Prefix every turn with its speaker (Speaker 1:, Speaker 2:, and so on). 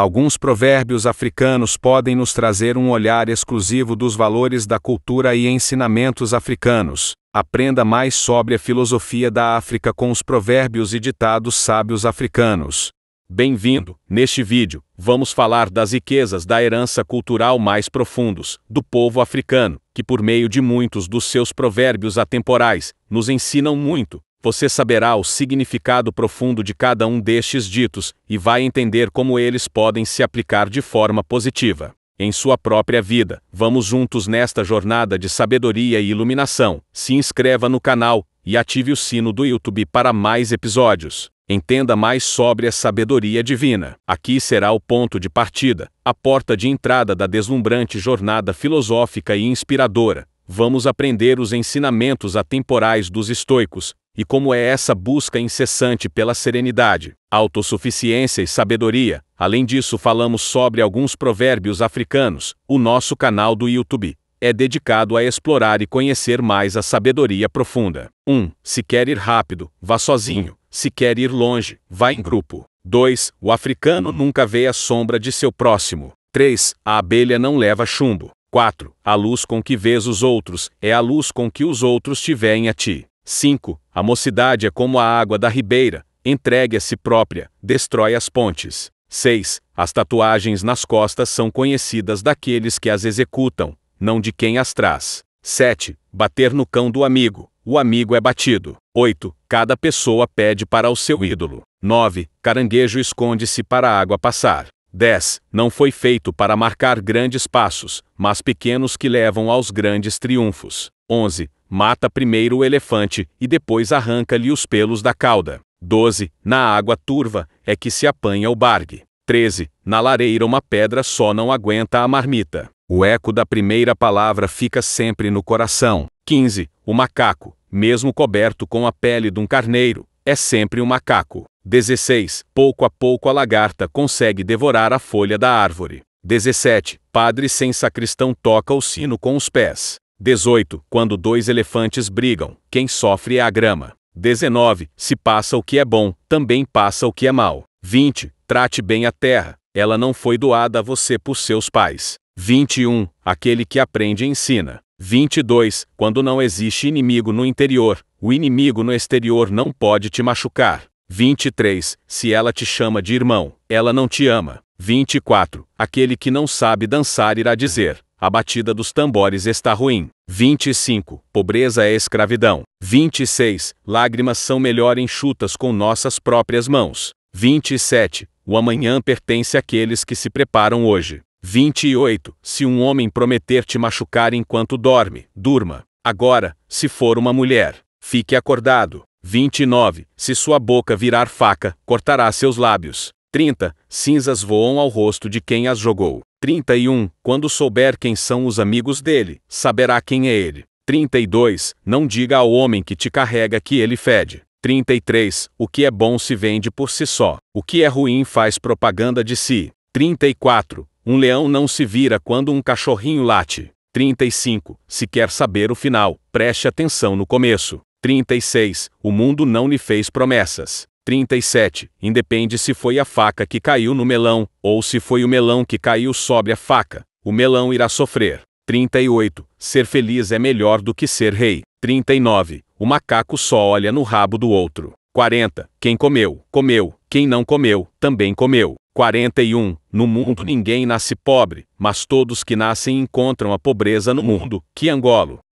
Speaker 1: Alguns provérbios africanos podem nos trazer um olhar exclusivo dos valores da cultura e ensinamentos africanos. Aprenda mais sobre a filosofia da África com os provérbios e ditados sábios africanos. Bem-vindo! Neste vídeo, vamos falar das riquezas da herança cultural mais profundos do povo africano, que por meio de muitos dos seus provérbios atemporais, nos ensinam muito você saberá o significado profundo de cada um destes ditos e vai entender como eles podem se aplicar de forma positiva em sua própria vida. Vamos juntos nesta jornada de sabedoria e iluminação. Se inscreva no canal e ative o sino do YouTube para mais episódios. Entenda mais sobre a sabedoria divina. Aqui será o ponto de partida, a porta de entrada da deslumbrante jornada filosófica e inspiradora. Vamos aprender os ensinamentos atemporais dos estoicos, e como é essa busca incessante pela serenidade, autossuficiência e sabedoria. Além disso, falamos sobre alguns provérbios africanos. O nosso canal do YouTube é dedicado a explorar e conhecer mais a sabedoria profunda. 1. Um, se quer ir rápido, vá sozinho. Se quer ir longe, vá em grupo. 2. O africano nunca vê a sombra de seu próximo. 3. A abelha não leva chumbo. 4. A luz com que vês os outros é a luz com que os outros te veem a ti. 5. A mocidade é como a água da ribeira, entregue a si própria, destrói as pontes. 6. As tatuagens nas costas são conhecidas daqueles que as executam, não de quem as traz. 7. Bater no cão do amigo. O amigo é batido. 8. Cada pessoa pede para o seu ídolo. 9. Caranguejo esconde-se para a água passar. 10. Não foi feito para marcar grandes passos, mas pequenos que levam aos grandes triunfos. 11. Mata primeiro o elefante e depois arranca-lhe os pelos da cauda. 12. Na água turva é que se apanha o bargue. 13. Na lareira uma pedra só não aguenta a marmita. O eco da primeira palavra fica sempre no coração. 15. O macaco, mesmo coberto com a pele de um carneiro, é sempre um macaco. 16. Pouco a pouco a lagarta consegue devorar a folha da árvore. 17. Padre sem sacristão toca o sino com os pés. 18. Quando dois elefantes brigam, quem sofre é a grama. 19. Se passa o que é bom, também passa o que é mal. 20. Trate bem a terra, ela não foi doada a você por seus pais. 21. Aquele que aprende ensina. 22. Quando não existe inimigo no interior, o inimigo no exterior não pode te machucar. 23. Se ela te chama de irmão, ela não te ama. 24. Aquele que não sabe dançar irá dizer: A batida dos tambores está ruim. 25. Pobreza é escravidão. 26. Lágrimas são melhor enxutas com nossas próprias mãos. 27. O amanhã pertence àqueles que se preparam hoje. 28. Se um homem prometer te machucar enquanto dorme, durma. Agora, se for uma mulher, fique acordado. 29. Se sua boca virar faca, cortará seus lábios. 30. Cinzas voam ao rosto de quem as jogou. 31. Quando souber quem são os amigos dele, saberá quem é ele. 32. Não diga ao homem que te carrega que ele fede. 33. O que é bom se vende por si só. O que é ruim faz propaganda de si. 34. Um leão não se vira quando um cachorrinho late. 35. Se quer saber o final, preste atenção no começo. 36. O mundo não lhe fez promessas. 37. Independe se foi a faca que caiu no melão, ou se foi o melão que caiu sobre a faca. O melão irá sofrer. 38. Ser feliz é melhor do que ser rei. 39. O macaco só olha no rabo do outro. 40. Quem comeu, comeu. Quem não comeu, também comeu. 41. No mundo ninguém nasce pobre, mas todos que nascem encontram a pobreza no mundo. Que angolo.